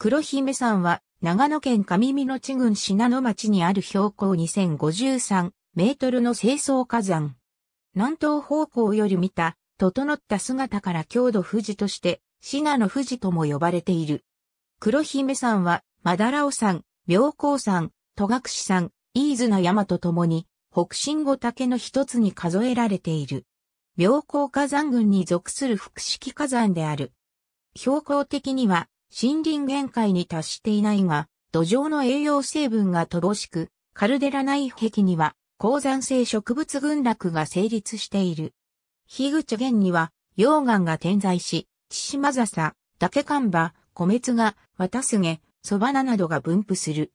黒姫山は、長野県上美野地郡信濃町にある標高2053メートルの清掃火山。南東方向より見た、整った姿から郷土富士として、信濃富士とも呼ばれている。黒姫山は、まだらお山、妙高山、戸隠山、飯津の山と共に、北進五岳の一つに数えられている。妙高火山群に属する複式火山である。標高的には森林限界に達していないが、土壌の栄養成分が乏しく、カルデラ内壁には高山性植物群落が成立している。樋口源には溶岩が点在し、千島笹、竹寒葉、米津が、綿菅、蕎麦菜などが分布する。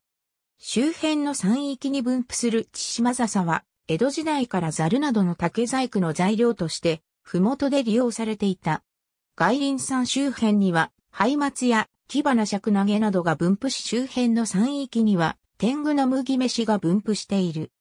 周辺の山域に分布する千島笹は、江戸時代からザルなどの竹細工の材料として、ふもとで利用されていた。外輪山周辺にはハ松や木花尺投げなどが分布し周辺の山域には天狗の麦飯が分布している。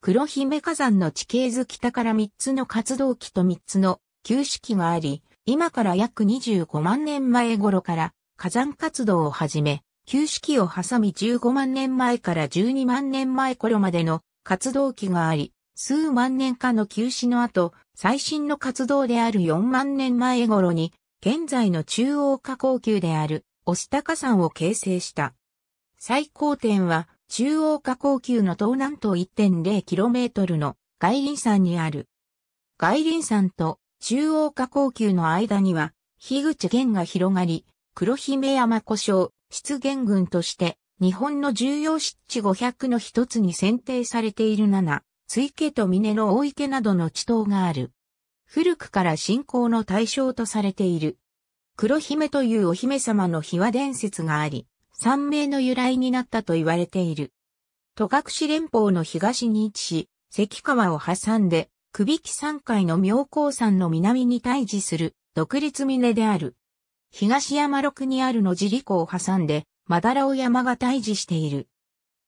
黒姫火山の地形図北から3つの活動期と3つの旧式があり、今から約25万年前頃から火山活動を始め、旧式を挟み15万年前から12万年前頃までの活動期があり、数万年間の休止の後、最新の活動である4万年前頃に現在の中央下降級である、押高山を形成した。最高点は、中央下降級の東南東 1.0km の外輪山にある。外輪山と中央下降級の間には、樋口源が広がり、黒姫山古障、湿原群として、日本の重要湿地500の一つに選定されている7、水系と峰の大池などの地頭がある。古くから信仰の対象とされている。黒姫というお姫様の秘話伝説があり、三名の由来になったと言われている。戸隠連邦の東に位置し、関川を挟んで、首木山海の妙高山の南に対峙する独立峰である。東山六にある野利湖を挟んで、まだらを山が対峙している。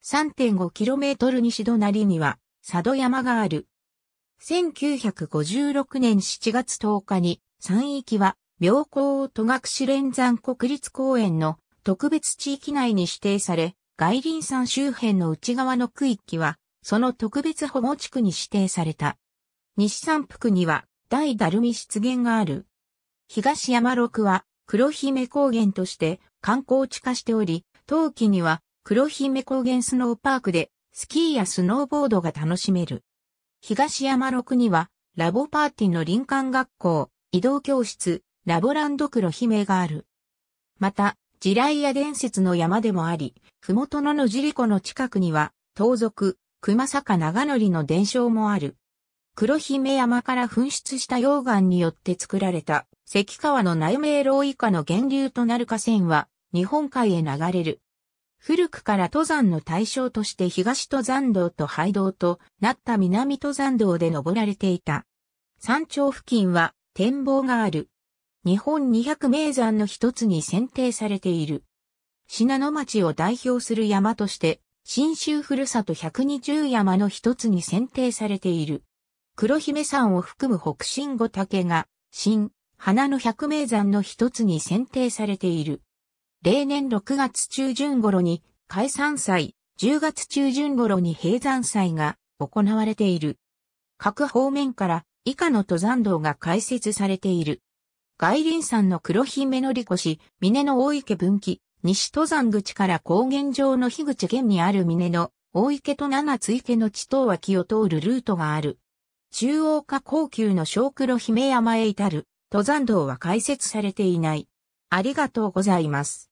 3.5km 西隣には、佐渡山がある。1956年7月10日に、山域は、妙高戸隠連山国立公園の特別地域内に指定され、外林山周辺の内側の区域は、その特別保護地区に指定された。西山腹には、大だるみ湿原がある。東山六は、黒姫高原として観光地化しており、冬季には黒姫高原スノーパークでスキーやスノーボードが楽しめる。東山6には、ラボパーティの林間学校、移動教室、ラボランド黒姫がある。また、地雷や伝説の山でもあり、ふもとのじり湖の近くには、盗賊、熊坂長則の伝承もある。黒姫山から噴出した溶岩によって作られた、関川の内明楼以下の源流となる河川は、日本海へ流れる。古くから登山の対象として東登山道と廃道となった南登山道で登られていた。山頂付近は展望がある。日本200名山の一つに選定されている。信濃町を代表する山として、新州ふるさと120山の一つに選定されている。黒姫山を含む北新五岳が、新、花の百名山の一つに選定されている。例年6月中旬頃に解散祭、10月中旬頃に閉山祭が行われている。各方面から以下の登山道が開設されている。外輪山の黒姫乗り越し、峰の大池分岐、西登山口から高原上の樋口県にある峰の大池と七つ池の地頭脇を通るルートがある。中央下高級の小黒姫山へ至る登山道は開設されていない。ありがとうございます。